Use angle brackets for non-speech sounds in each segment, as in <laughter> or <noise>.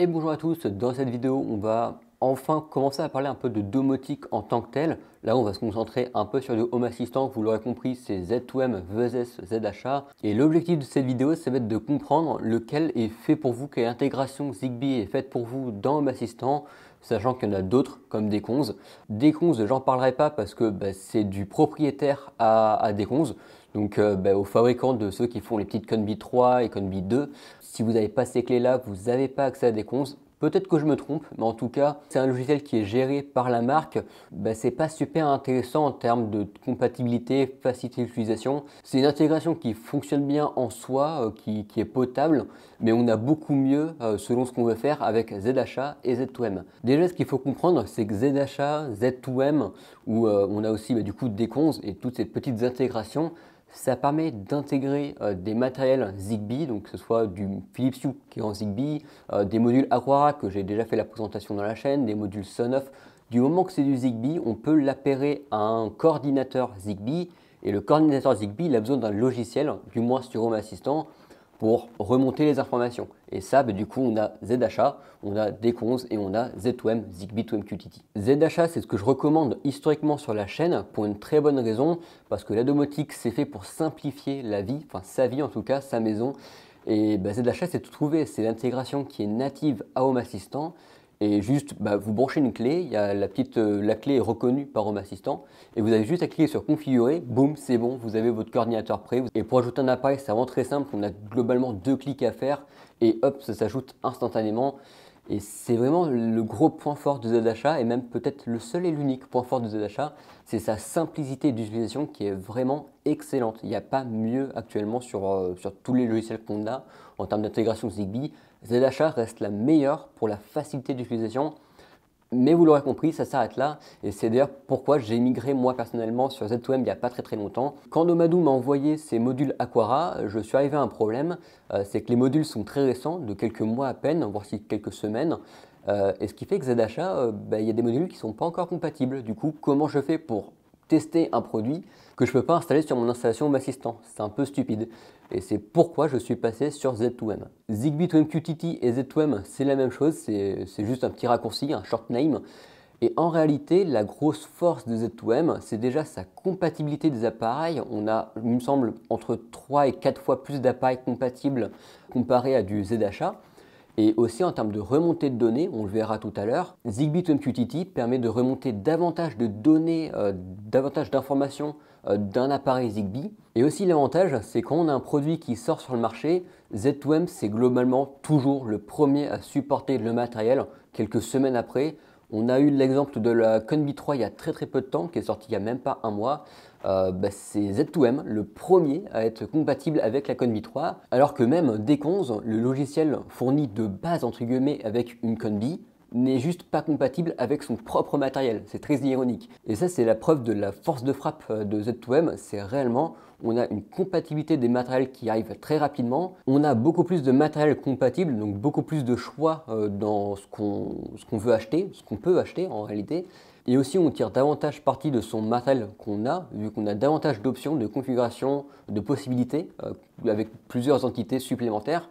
Et bonjour à tous, dans cette vidéo on va enfin commencer à parler un peu de domotique en tant que tel. Là on va se concentrer un peu sur le Home Assistant, vous l'aurez compris c'est Z2M, VZS, ZHA. Et l'objectif de cette vidéo ça va être de comprendre lequel est fait pour vous, quelle intégration Zigbee est faite pour vous dans Home Assistant, sachant qu'il y en a d'autres comme Deconze. Deconze j'en parlerai pas parce que bah, c'est du propriétaire à, à donc euh, bah, aux fabricants de ceux qui font les petites Conbi 3 et Conbi 2. Si vous n'avez pas ces clés-là, vous n'avez pas accès à des cons. Peut-être que je me trompe, mais en tout cas, c'est un logiciel qui est géré par la marque. Ce bah, c'est pas super intéressant en termes de compatibilité, facilité d'utilisation. C'est une intégration qui fonctionne bien en soi, euh, qui, est potable, mais on a beaucoup mieux euh, selon ce qu'on veut faire avec ZHA et Z2M. Déjà, ce qu'il faut comprendre, c'est que ZHA, Z2M, où euh, on a aussi bah, du coup des cons et toutes ces petites intégrations, ça permet d'intégrer euh, des matériels Zigbee, donc que ce soit du Philips Hue qui est en Zigbee, euh, des modules Aquara que j'ai déjà fait la présentation dans la chaîne, des modules Sonoff. Du moment que c'est du Zigbee, on peut l'appairer à un coordinateur Zigbee et le coordinateur Zigbee il a besoin d'un logiciel, du moins sur Home Assistant, pour remonter les informations. Et ça, bah, du coup, on a ZHA, on a Deco11 et on a Z2M, Zigbee 2 mqtt ZHA, c'est ce que je recommande historiquement sur la chaîne pour une très bonne raison, parce que la domotique, c'est fait pour simplifier la vie, enfin sa vie en tout cas, sa maison. Et bah, ZHA, c'est tout trouvé, c'est l'intégration qui est native à Home Assistant, et juste, bah, vous branchez une clé, la, petite, euh, clé est reconnue par Home Assistant, et vous avez juste à cliquer sur Configurer, boum, c'est bon, vous avez votre coordinateur prêt. Et pour ajouter un appareil, c'est vraiment très simple, on a globalement deux clics à faire, et hop, ça s'ajoute instantanément. Et c'est vraiment le gros point fort de Zadasha, et même peut-être le seul et l'unique point fort de Zadasha, c'est sa simplicité d'utilisation qui est vraiment excellente. Il n'y a pas mieux actuellement sur, euh, sur tous les logiciels qu'on a en termes d'intégration Zigbee. ZHA reste la meilleure pour la facilité d'utilisation. Mais vous l'aurez compris, ça s'arrête là. Et c'est d'ailleurs pourquoi j'ai migré moi personnellement sur Z2M il n'y a pas très très longtemps. Quand Nomadou m'a envoyé ses modules Aquara, je suis arrivé à un problème. Euh, c'est que les modules sont très récents, de quelques mois à peine, voire quelques semaines. Euh, et ce qui fait que ZHA, euh, bah, il y a des modules qui ne sont pas encore compatibles. Du coup, comment je fais pour tester un produit que je ne peux pas installer sur mon installation Assistant. C'est un peu stupide et c'est pourquoi je suis passé sur Z2M. Zigbee to MQTT et Z2M, c'est la même chose, c'est juste un petit raccourci, un short name. Et en réalité, la grosse force de Z2M, c'est déjà sa compatibilité des appareils. On a, il me semble, entre 3 et 4 fois plus d'appareils compatibles comparé à du ZHA. Et aussi en termes de remontée de données, on le verra tout à l'heure, Zigbee to MQTT permet de remonter davantage de données, euh, davantage d'informations euh, d'un appareil Zigbee. Et aussi l'avantage, c'est quand on a un produit qui sort sur le marché, Z2M c'est globalement toujours le premier à supporter le matériel quelques semaines après. On a eu l'exemple de la Conbi 3 il y a très très peu de temps, qui est sortie il n'y a même pas un mois. Euh, bah, c'est Z2M le premier à être compatible avec la Conbi 3, alors que même d le logiciel fourni de base entre guillemets avec une Conbi, n'est juste pas compatible avec son propre matériel. C'est très ironique. Et ça, c'est la preuve de la force de frappe euh, de Z2M. C'est réellement, on a une compatibilité des matériels qui arrive très rapidement. On a beaucoup plus de matériel compatible, donc beaucoup plus de choix euh, dans ce qu'on veut acheter, ce qu'on peut acheter en réalité. Et aussi, on tire davantage parti de son matériel qu'on a, vu qu'on a davantage d'options, de configurations, de possibilités, euh, avec plusieurs entités supplémentaires.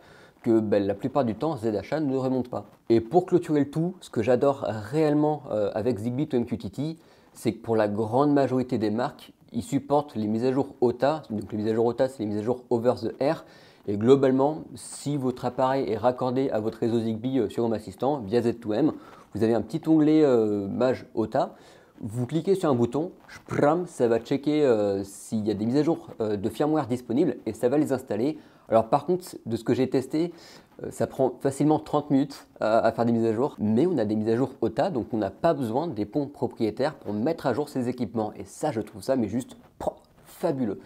Ben, la plupart du temps, ZHA ne remonte pas. Et pour clôturer le tout, ce que j'adore réellement euh, avec Zigbee to MQTT, c'est que pour la grande majorité des marques, ils supportent les mises à jour OTA. Donc les mises à jour OTA, c'est les mises à jour over the air. Et globalement, si votre appareil est raccordé à votre réseau Zigbee euh, sur Home Assistant via Z2M, vous avez un petit onglet euh, Mage OTA. Vous cliquez sur un bouton, ça va checker s'il y a des mises à jour de firmware disponibles et ça va les installer alors par contre, de ce que j'ai testé, euh, ça prend facilement 30 minutes à faire des mises à jour, mais on a des mises à jour OTA, donc on n'a pas besoin des ponts propriétaires pour mettre à jour ces équipements. Et ça, je trouve ça, mais juste fabuleux.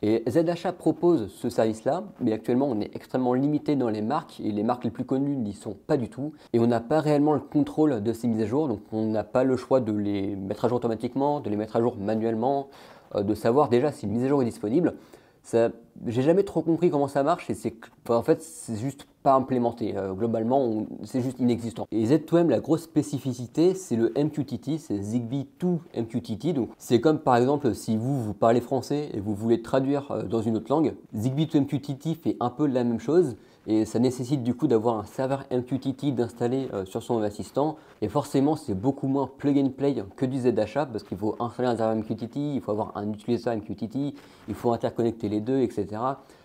Et ZHA propose ce service-là, mais actuellement on est extrêmement limité dans les marques et les marques les plus connues n'y sont pas du tout. Et on n'a pas réellement le contrôle de ces mises à jour, donc on n'a pas le choix de les mettre à jour automatiquement, de les mettre à jour manuellement, euh, de savoir déjà si une mise à jour est disponible. J'ai jamais trop compris comment ça marche et c'est en fait c'est juste implémenter euh, globalement, c'est juste inexistant. Et Z2M, la grosse spécificité, c'est le MQTT, c'est Zigbee to MQTT. Donc, c'est comme par exemple si vous, vous parlez français et vous voulez traduire euh, dans une autre langue, Zigbee to MQTT fait un peu la même chose. Et ça nécessite du coup d'avoir un serveur MQTT d'installer euh, sur son assistant. Et forcément, c'est beaucoup moins plug and play que du ZHA parce qu'il faut installer un serveur MQTT, il faut avoir un utilisateur MQTT, il faut interconnecter les deux, etc.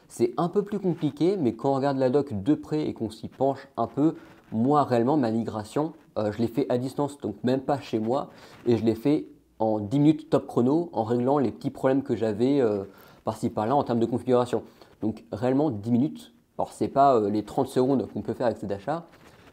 C'est un peu plus compliqué, mais quand on regarde la doc de près et qu'on s'y penche un peu, moi réellement, ma migration, euh, je l'ai fait à distance, donc même pas chez moi, et je l'ai fait en 10 minutes top chrono, en réglant les petits problèmes que j'avais euh, par-ci par-là en termes de configuration. Donc réellement 10 minutes, alors c'est pas euh, les 30 secondes qu'on peut faire avec cet achat.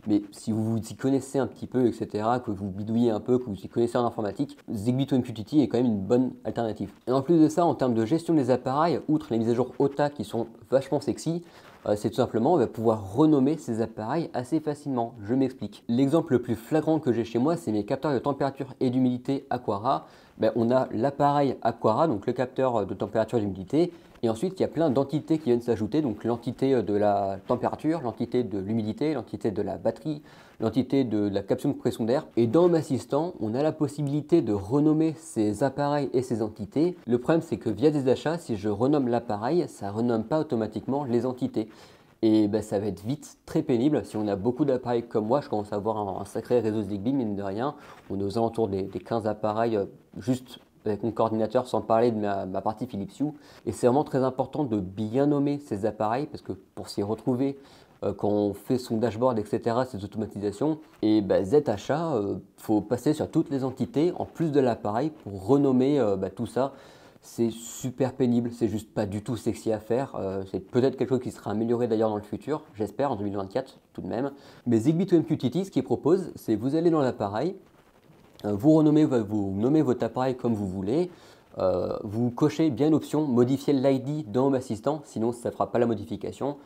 Mais si vous vous y connaissez un petit peu, etc., que vous bidouillez un peu, que vous y connaissez en informatique, Zigbee to MQTT est quand même une bonne alternative. Et en plus de ça, en termes de gestion des appareils, outre les mises à jour OTA qui sont vachement sexy, euh, c'est tout simplement on va pouvoir renommer ces appareils assez facilement. Je m'explique. L'exemple le plus flagrant que j'ai chez moi, c'est mes capteurs de température et d'humidité Aquara. Ben, on a l'appareil Aquara, donc le capteur de température et d'humidité, et ensuite, il y a plein d'entités qui viennent s'ajouter, donc l'entité euh, de la température, l'entité de l'humidité, l'entité de la batterie, l'entité de la capsule de pression d'air. Et dans MASSISTANT, on a la possibilité de renommer ces appareils et ces entités. Le problème, c'est que via des achats, si je renomme l'appareil, ça renomme pas automatiquement les entités. Et ben, ça va être vite très pénible. Si on a beaucoup d'appareils comme moi, je commence à avoir un, sacré réseau Zigbee, mine de rien. On est aux alentours des, des 15 appareils euh, juste avec euh, mon coordinateur sans parler de ma, partie Philips Hue. Et c'est vraiment très important de bien nommer ces appareils parce que pour s'y retrouver, euh, quand on fait son dashboard, etc., ces automatisations, et bah, ben, ZHA, euh, faut passer sur toutes les entités en plus de l'appareil pour renommer ben, tout ça. C'est super pénible, c'est juste pas du tout sexy à faire. c'est peut-être quelque chose qui sera amélioré d'ailleurs dans le futur, j'espère, en 2024 tout de même. Mais Zigbee 2 MQTT, ce qu'il propose, c'est vous allez dans l'appareil, euh, vous, renommez, nommez votre appareil comme vous voulez, euh, vous cochez bien l'option modifier l'ID dans Home Assistant, sinon ça ne fera pas la modification.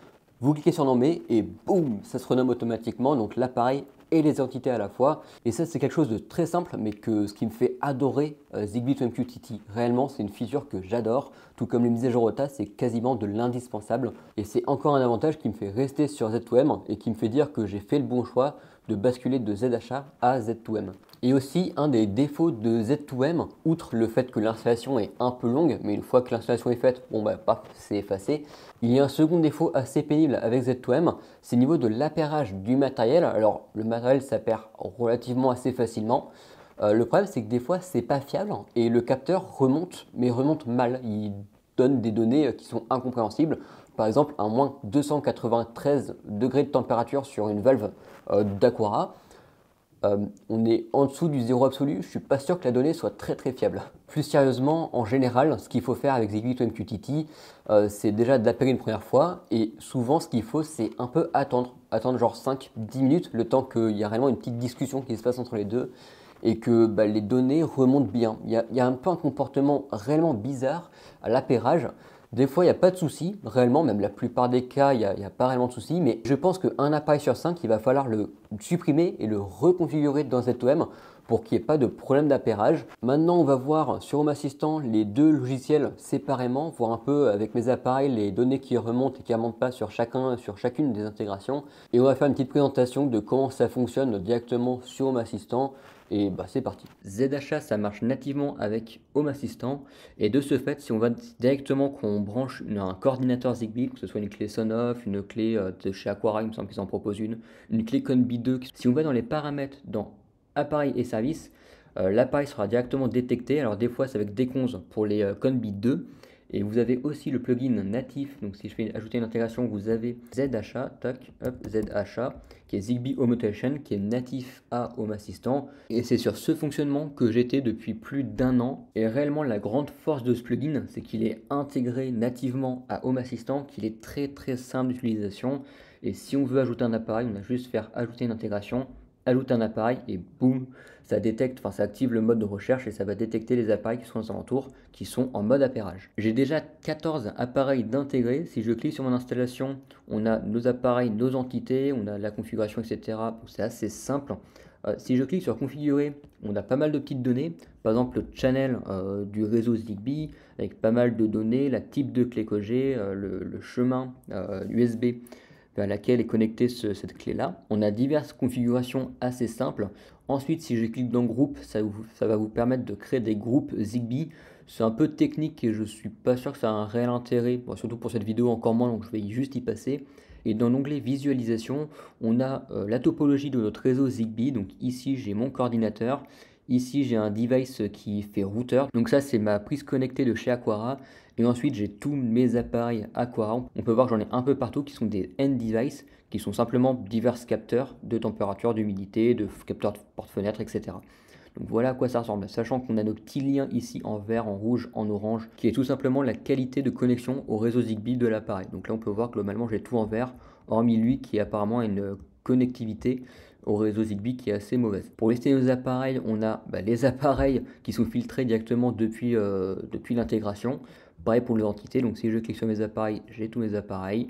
Vous cliquez sur nommer et boum, ça se renomme automatiquement, donc l'appareil et les entités à la fois. Et ça, c'est quelque chose de très simple, mais que ce qui me fait adorer euh, Zigbee to MQTT. Réellement, c'est une feature que j'adore. Tout comme les mises à jour c'est quasiment de l'indispensable. Et c'est encore un avantage qui me fait rester sur Z2M et qui me fait dire que j'ai fait le bon choix de basculer de ZHA à Z2M. Et aussi, un des défauts de Z2M, outre le fait que l'installation est un peu longue, mais une fois que l'installation est faite, bon bah paf, c'est effacé. Il y a un second défaut assez pénible avec Z2M, c'est au niveau de l'appairage du matériel. Alors, le matériel s'appaire relativement assez facilement. Euh, le problème, c'est que des fois, c'est pas fiable et le capteur remonte, mais remonte mal. Il donne des données euh, qui sont incompréhensibles. Par exemple, un moins 293 degrés de température sur une valve euh, d'Aquara euh, on est en dessous du zéro absolu, je ne suis pas sûr que la donnée soit très très fiable. Plus sérieusement, en général, ce qu'il faut faire avec Zigbee MQTT, euh, c'est déjà d'appeler une première fois, et souvent ce qu'il faut, c'est un peu attendre, attendre genre 5-10 minutes, le temps qu'il y a réellement une petite discussion qui se passe entre les deux, et que bah, les données remontent bien. Il y, a, y, a un peu un comportement réellement bizarre à l'appairage, des fois, il n'y a pas de souci, réellement, même la plupart des cas, il n'y a, pas réellement de souci, mais je pense qu'un appareil sur 5, il va falloir le supprimer et le reconfigurer dans ZOM pour qu'il n'y ait pas de problème d'appairage. Maintenant, on va voir sur Home Assistant les deux logiciels séparément, voir un peu avec mes appareils les données qui remontent et qui ne remontent pas sur chacun, sur chacune des intégrations. Et on va faire une petite présentation de comment ça fonctionne directement sur Home Assistant, et bah c'est parti. ZHA ça marche nativement avec Home Assistant et de ce fait si on va directement qu'on branche un coordinateur Zigbee, que ce soit une clé Sonoff, une clé euh, de chez Aquara, il me semble qu'ils en proposent une, une clé conbee 2, si on va dans les paramètres dans appareil et services, euh, l'appareil sera directement détecté, alors des fois c'est avec des cons pour les euh, conbee 2 et vous avez aussi le plugin natif, donc si je fais ajouter une intégration, vous avez ZHA, tac, hop, qui est Zigbee Home Automation, qui est natif à Home Assistant. Et c'est sur ce fonctionnement que j'étais depuis plus d'un an. Et réellement, la grande force de ce plugin, c'est qu'il est intégré nativement à Home Assistant, qu'il est très très simple d'utilisation. Et si on veut ajouter un appareil, on a juste faire ajouter une intégration ajoute un appareil et boum, ça détecte, enfin ça active le mode de recherche et ça va détecter les appareils qui sont aux alentours qui sont en mode appairage. J'ai déjà 14 appareils d'intégrés. Si je clique sur mon installation, on a nos appareils, nos entités, on a la configuration, etc. c'est assez simple. Euh, si je clique sur configurer, on a pas mal de petites données, par exemple le channel euh, du réseau Zigbee avec pas mal de données, la type de clé que j'ai, euh, le, le, chemin USB à laquelle est connectée cette clé-là. On a diverses configurations assez simples. Ensuite, si je clique dans groupe, ça, va vous permettre de créer des groupes Zigbee. C'est un peu technique et je ne suis pas sûr que ça a un réel intérêt, surtout pour cette vidéo encore moins, donc je vais juste y passer. Et dans l'onglet visualisation, on a euh, la topologie de notre réseau Zigbee. Donc ici, j'ai mon coordinateur. Ici, j'ai un device qui fait routeur. Donc ça, c'est ma prise connectée de chez Aquara. Et ensuite, j'ai tous mes appareils Aquara. On peut voir, que j'en ai un peu partout qui sont des end devices, qui sont simplement divers capteurs de température, d'humidité, de capteurs de porte-fenêtre, etc. Donc voilà à quoi ça ressemble, sachant qu'on a nos petits liens ici en vert, en rouge, en orange, qui est tout simplement la qualité de connexion au réseau Zigbee de l'appareil. Donc là on peut voir que globalement j'ai tout en vert, hormis lui qui apparemment a une connectivité au réseau Zigbee qui est assez mauvaise. Pour lister nos appareils, on a bah, les <laughs> appareils qui sont filtrés directement depuis, euh, depuis l'intégration. Pareil pour les entités, donc si je clique sur mes appareils, j'ai tous mes appareils.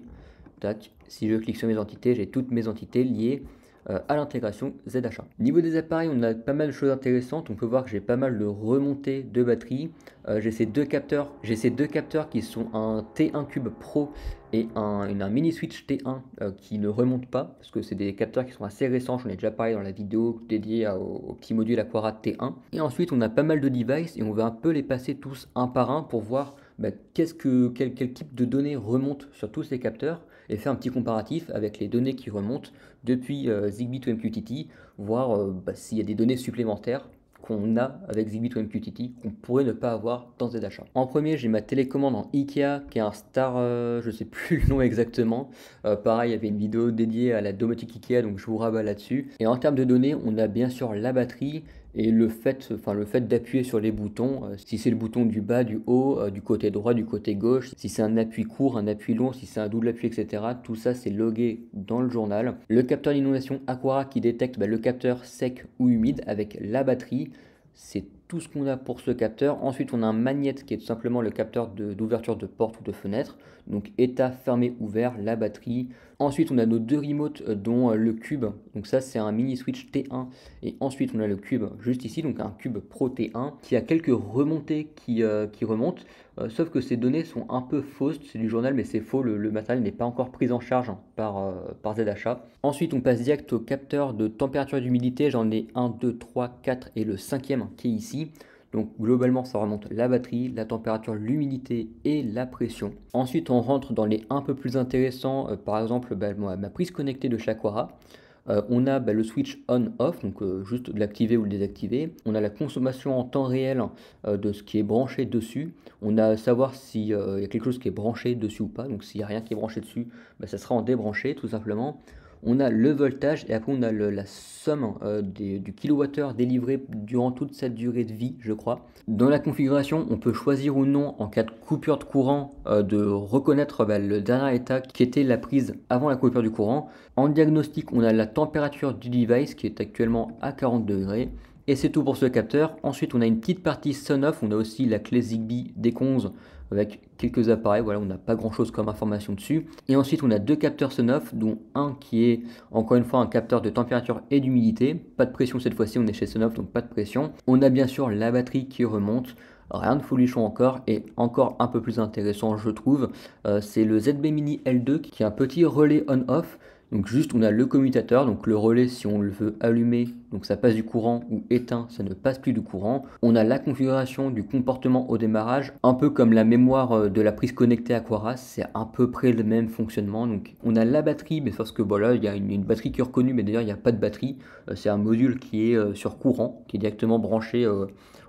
Tac. Si je clique sur mes entités, j'ai toutes mes entités liées euh, à l'intégration ZH1. Niveau des appareils, on a pas mal de choses intéressantes. On peut voir que j'ai pas mal de remontées de batterie. Euh, j'ai ces deux capteurs. J'ai ces deux capteurs qui sont un T1 Cube Pro et un, mini switch T1 euh, qui ne remonte pas parce que c'est des capteurs qui sont assez récents. J'en ai déjà parlé dans la vidéo dédiée au, petit module Aquara T1. Et ensuite, on a pas mal de devices et on va un peu les passer tous un par un pour voir bah, que, quel, type de données remonte sur tous ces capteurs et faire un petit comparatif avec les données qui remontent depuis euh, Zigbee to MQTT, voir euh, bah, s'il y a des données supplémentaires qu'on a avec Zigbee to MQTT qu'on pourrait ne pas avoir dans des achats. En premier, j'ai ma télécommande en IKEA qui est un star, je euh, je sais plus <laughs> le nom exactement. pareil, il y avait une vidéo dédiée à la domotique IKEA, donc je vous rabats là-dessus. Et en termes de données, on a bien sûr la batterie et le fait, enfin, le fait d'appuyer sur les boutons, euh, si c'est le bouton du bas, du haut, euh, du côté droit, du côté gauche, si c'est un appui court, un appui long, si c'est un double appui, etc. Tout ça c'est logué dans le journal. Le capteur d'inondation Aquara qui détecte bah, le capteur sec ou humide avec la batterie, c'est tout ce qu'on a pour ce capteur. Ensuite, on a un magnète qui est tout simplement le capteur d'ouverture de, porte ou de fenêtre. Donc état fermé ouvert, la batterie. Ensuite, on a nos deux remotes euh, dont euh, le cube. Donc ça, c'est un mini switch T1. Et ensuite, on a le cube juste ici, donc un cube Pro T1 qui a quelques remontées qui, euh, qui remontent. sauf que ces données sont un peu fausses, c'est du journal, mais c'est faux, le, matériel n'est pas encore pris en charge par, par ZHA. Ensuite, on passe direct au capteur de température d'humidité. J'en ai un, deux, trois quatre et le cinquième qui est ici. Donc globalement ça remonte la batterie, la température, l'humidité et la pression. Ensuite on rentre dans les un peu plus intéressants, euh, par exemple bah, ma prise connectée de Shaquara. Euh, on a bah, le switch on-off, donc euh, juste de l'activer ou de désactiver. On a la consommation en temps réel de ce qui est branché dessus. On a savoir s'il y a quelque chose qui est branché dessus ou pas. Donc s'il n'y a rien qui est branché dessus, bah, ça sera en débranché tout simplement on a le voltage et après on a la somme hein, euh, du kilowattheure délivré durant toute cette durée de vie, je crois. Dans la configuration, on peut choisir ou non, en cas de coupure de courant, euh, de reconnaître bah, le dernier état qui était la prise avant la coupure du courant. En diagnostic, on a la température du device qui est actuellement à 40 degrés. Et c'est tout pour ce capteur. Ensuite, on a une petite partie son On a aussi la clé Zigbee des avec quelques appareils, voilà, on n'a pas grand chose comme information dessus. Et ensuite on a deux capteurs Sonoff, dont un qui est encore une fois un capteur de température et d'humidité, pas de pression cette fois-ci, on est chez Sonoff donc pas de pression. On a bien sûr la batterie qui remonte, rien de folichon encore et encore un peu plus intéressant je trouve, euh, c'est le ZB Mini L2 qui est un petit relais on-off. Donc juste on a le commutateur, donc le relais si on le veut allumer donc ça passe du courant, ou éteint, ça ne passe plus du courant. On a la configuration du comportement au démarrage, un peu comme la mémoire euh, de la prise connectée Aquaras, c'est à peu près le même fonctionnement. Donc on a la batterie, mais parce que voilà, il y a une, batterie qui est reconnue, mais d'ailleurs il n'y a pas de batterie. Euh, c'est un module qui est euh, sur courant, qui est directement branché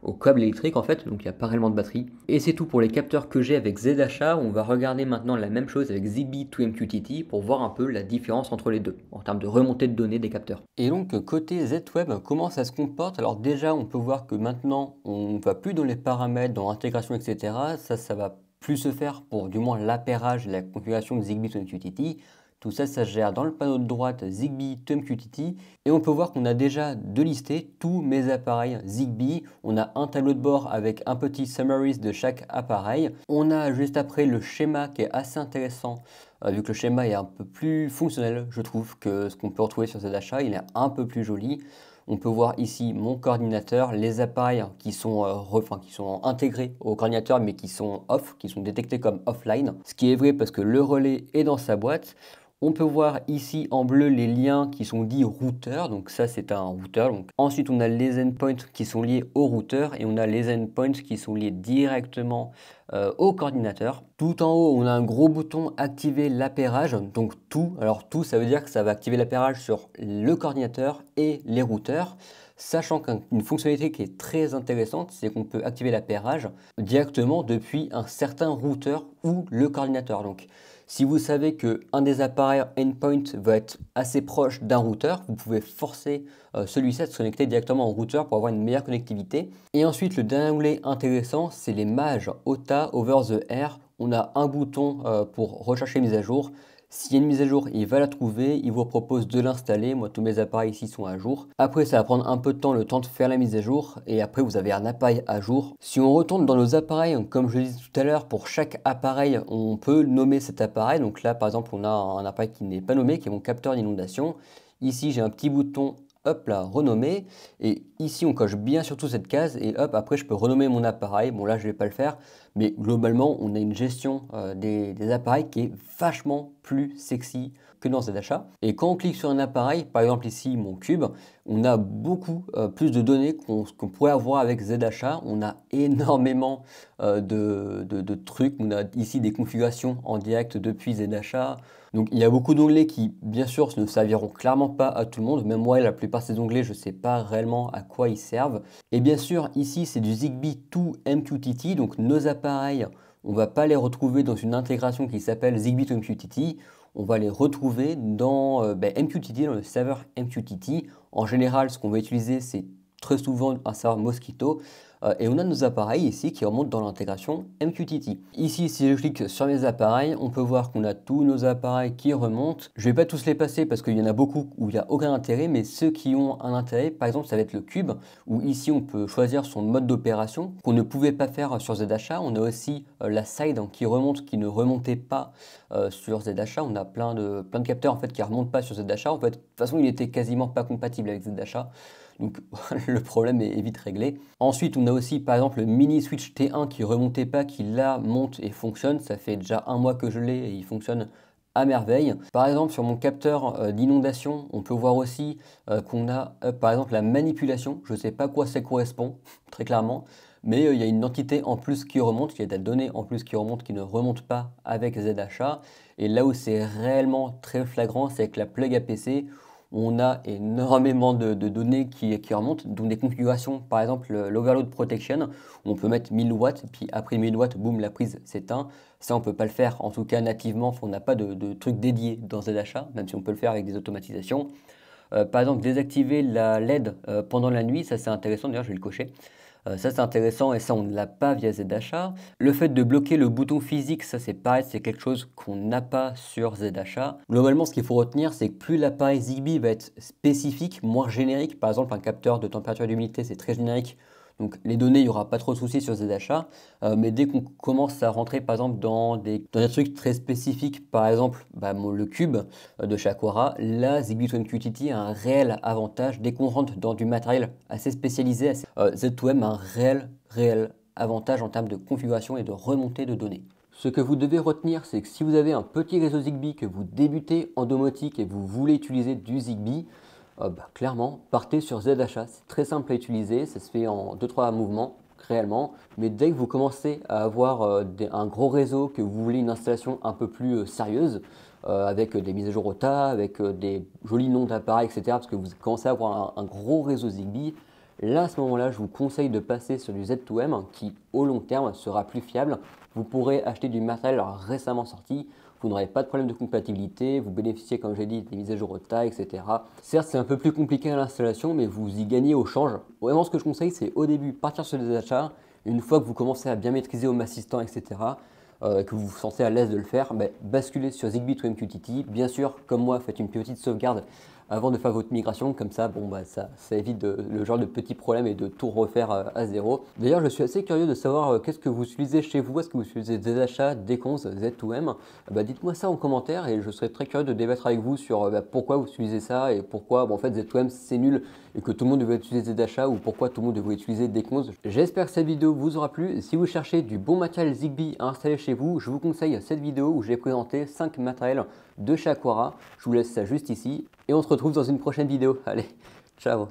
au câble électrique en fait, donc il n'y a pas réellement de batterie. Et c'est tout pour les capteurs que j'ai avec ZHA. On va regarder maintenant la même chose avec ZB 2 MQTT pour voir un peu la différence entre les deux en termes de remontée de données des capteurs. Et donc côté z comment ça se comporte Alors déjà, on peut voir que maintenant, on ne va plus dans les paramètres, dans l'intégration, etc. Ça, ça va plus se faire pour du moins l'appairage et la configuration de Zigbee sur Utility. Tout ça, ça gère dans le panneau de droite Zigbee TomQTT. et on peut voir qu'on a déjà de listés tous mes appareils Zigbee. On a un tableau de bord avec un petit summary de chaque appareil. On a juste après le schéma qui est assez intéressant euh, vu que le schéma est un peu plus fonctionnel, je trouve, que ce qu'on peut retrouver sur cet achat. Il est un peu plus joli. On peut voir ici mon coordinateur, les appareils qui sont, euh, qui sont intégrés au coordinateur mais qui sont off, qui sont détectés comme offline. Ce qui est vrai parce que le relais est dans sa boîte. On peut voir ici en bleu les liens qui sont dits routeurs, donc ça c'est un routeur. Donc. Ensuite on a les endpoints qui sont liés au routeur et on a les endpoints qui sont liés directement euh, au coordinateur. Tout en haut on a un gros bouton activer l'appairage, donc tout. Alors tout ça veut dire que ça va activer l'appairage sur le coordinateur et les routeurs sachant qu'une fonctionnalité qui est très intéressante, c'est qu'on peut activer l'appairage directement depuis un certain routeur ou le coordinateur. Donc si vous savez qu'un des appareils endpoint va être assez proche d'un routeur, vous pouvez forcer euh, celui-ci à se connecter directement au routeur pour avoir une meilleure connectivité. Et ensuite, le dernier onglet intéressant, c'est les mages OTA over the air. On a un bouton euh, pour rechercher les mises à jour s'il y a une mise à jour, il va la trouver, il vous propose de l'installer. Moi, tous mes appareils ici sont à jour. Après, ça va prendre un peu de temps, le temps de faire la mise à jour. Et après, vous avez un appareil à jour. Si on retourne dans nos appareils, comme je le disais tout à l'heure, pour chaque appareil, on peut nommer cet appareil. Donc là, par exemple, on a un appareil qui n'est pas nommé, qui est mon capteur d'inondation. Ici, j'ai un petit bouton hop là, renommer. Et ici, on coche bien surtout cette case. Et hop, après, je peux renommer mon appareil. Bon, là, je ne vais pas le faire. Mais globalement, on a une gestion euh, des, appareils qui est vachement plus sexy que dans cet Et quand on clique sur un appareil, par exemple ici mon cube, on a beaucoup euh, plus de données qu'on pourrait avoir avec ZHA. On a énormément euh, de, trucs. On a ici des configurations en direct depuis ZHA. Donc il y a beaucoup d'onglets qui, bien sûr, ne serviront clairement pas à tout le monde. Même moi, la plupart de ces onglets, je ne sais pas réellement à quoi ils servent. Et bien sûr, ici, c'est du Zigbee to MQTT, donc nos appareils, on ne va pas les retrouver dans une intégration qui s'appelle Zigbee to MQTT, on va les retrouver dans euh, ben, MQTT, dans le serveur MQTT. En général, ce qu'on va utiliser, c'est très souvent un serveur Mosquito. Euh, et on a nos appareils ici qui remontent dans l'intégration MQTT. Ici, si je clique sur mes appareils, on peut voir qu'on a tous nos appareils qui remontent. Je ne vais pas tous les passer parce qu'il y en a beaucoup où il n'y a aucun intérêt, mais ceux qui ont un intérêt, par exemple, ça va être le cube, où ici on peut choisir son mode d'opération qu'on ne pouvait pas faire sur ZHA. On a aussi euh, la side qui remonte, qui ne remontait pas euh, sur ZHA. On a plein de, plein de capteurs en fait qui ne remontent pas sur ZHA. En fait, de toute façon, il n'était quasiment pas compatible avec ZHA. Donc <laughs> le problème est vite réglé. Ensuite, on a aussi par exemple le mini Switch T1 qui remontait pas, qui là monte et fonctionne. Ça fait déjà un mois que je l'ai et il fonctionne à merveille. Par exemple, sur mon capteur euh, d'inondation, on peut voir aussi euh, qu'on a euh, par exemple la manipulation. Je ne sais pas quoi ça correspond, <laughs> très clairement. Mais il y a une entité en plus qui remonte, il y a des données en plus qui remonte, qui ne remonte pas avec ZHA. Et là où c'est réellement très flagrant, c'est avec la plug APC on a énormément de, données qui, remontent, dont des configurations, par exemple l'overload protection, on peut mettre 1000 watts, puis après 1000 watts, boum, la prise s'éteint. Ça, on ne peut pas le faire, en tout cas nativement, on n'a pas de, truc dédié dans ZHA, même si on peut le faire avec des automatisations. Euh, par exemple, désactiver la LED euh, pendant la nuit, ça c'est intéressant, d'ailleurs je vais le cocher. Euh, ça c'est intéressant et ça on ne l'a pas via ZHA. Le fait de bloquer le bouton physique, ça c'est pareil, c'est quelque chose qu'on n'a pas sur ZHA. Globalement ce qu'il faut retenir c'est que plus l'appareil Zigbee va être spécifique, moins générique, par exemple un capteur de température et d'humidité c'est très générique donc les données, il n'y aura pas trop de soucis sur ces achats, euh, mais dès qu'on commence à rentrer par exemple dans des, trucs très spécifiques, par exemple bah, le cube euh, de Aquara, là Zigbee QTT a un réel avantage dès qu'on rentre dans du matériel assez spécialisé. Z2M euh, a un réel, réel avantage en termes de configuration et de remontée de données. Ce que vous devez retenir, c'est que si vous avez un petit réseau Zigbee, que vous débutez en domotique et vous voulez utiliser du Zigbee, ah bah, clairement, partez sur ZHA. C'est très simple à utiliser. Ça se fait en 2-3 mouvements réellement. Mais dès que vous commencez à avoir euh, un gros réseau, que vous voulez une installation un peu plus euh, sérieuse, euh, avec des mises à jour au tas, avec des jolis noms d'appareils, etc., parce que vous commencez à avoir un, gros réseau Zigbee, là à ce moment-là, je vous conseille de passer sur du Z2M qui, au long terme, sera plus fiable. Vous pourrez acheter du matériel récemment sorti, vous n'aurez pas de problème de compatibilité, vous bénéficiez comme j'ai dit des mises à jour au taille, etc. Certes c'est un peu plus compliqué à l'installation mais vous y gagnez au change. Vraiment ce que je conseille c'est au début partir sur des achats, une fois que vous commencez à bien maîtriser Home Assistant, etc. Euh, que vous vous sentez à l'aise de le faire, ben, basculez sur Zigbee ou MQTT. Bien sûr, comme moi, faites une petite sauvegarde avant de faire votre migration. Comme ça, bon, bah, ça, ça évite le genre de petits problèmes et de tout refaire euh, à zéro. D'ailleurs, je suis assez curieux de savoir euh, qu'est-ce que vous utilisez chez vous. Est-ce que vous utilisez des achats, des cons, Z2M bah, Dites-moi ça en commentaire et je serais très curieux de débattre avec vous sur euh, bah, pourquoi vous utilisez ça et pourquoi bon, en fait Z2M c'est nul et que tout le monde veut utiliser des ou pourquoi tout le monde veut utiliser des J'espère que cette vidéo vous aura plu. Si vous cherchez du bon matériel Zigbee à installer chez vous, je vous conseille cette vidéo où j'ai présenté 5 matériels de Shakuara, Je vous laisse ça juste ici et on se retrouve dans une prochaine vidéo. Allez, ciao